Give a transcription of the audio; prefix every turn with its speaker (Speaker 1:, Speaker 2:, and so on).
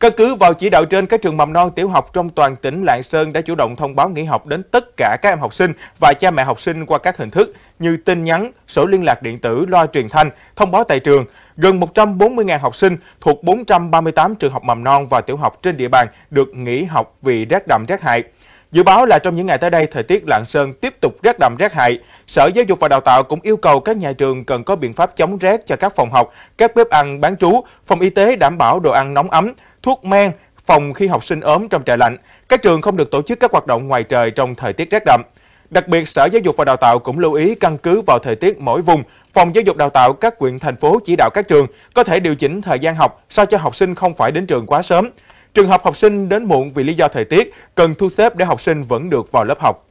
Speaker 1: Căn cứ vào chỉ đạo trên, các trường mầm non tiểu học trong toàn tỉnh Lạng Sơn đã chủ động thông báo nghỉ học đến tất cả các em học sinh và cha mẹ học sinh qua các hình thức như tin nhắn, sổ liên lạc điện tử, loa truyền thanh, thông báo tại trường. Gần 140.000 học sinh thuộc 438 trường học mầm non và tiểu học trên địa bàn được nghỉ học vì rét đậm rét hại. Dự báo là trong những ngày tới đây, thời tiết Lạng Sơn tiếp tục rét đậm rét hại. Sở Giáo dục và Đào tạo cũng yêu cầu các nhà trường cần có biện pháp chống rét cho các phòng học, các bếp ăn bán trú, phòng y tế đảm bảo đồ ăn nóng ấm, thuốc men, phòng khi học sinh ốm trong trời lạnh. Các trường không được tổ chức các hoạt động ngoài trời trong thời tiết rét đậm. Đặc biệt, Sở Giáo dục và Đào tạo cũng lưu ý căn cứ vào thời tiết mỗi vùng, Phòng Giáo dục Đào tạo các quyện thành phố chỉ đạo các trường có thể điều chỉnh thời gian học sao cho học sinh không phải đến trường quá sớm. Trường hợp học sinh đến muộn vì lý do thời tiết, cần thu xếp để học sinh vẫn được
Speaker 2: vào lớp học.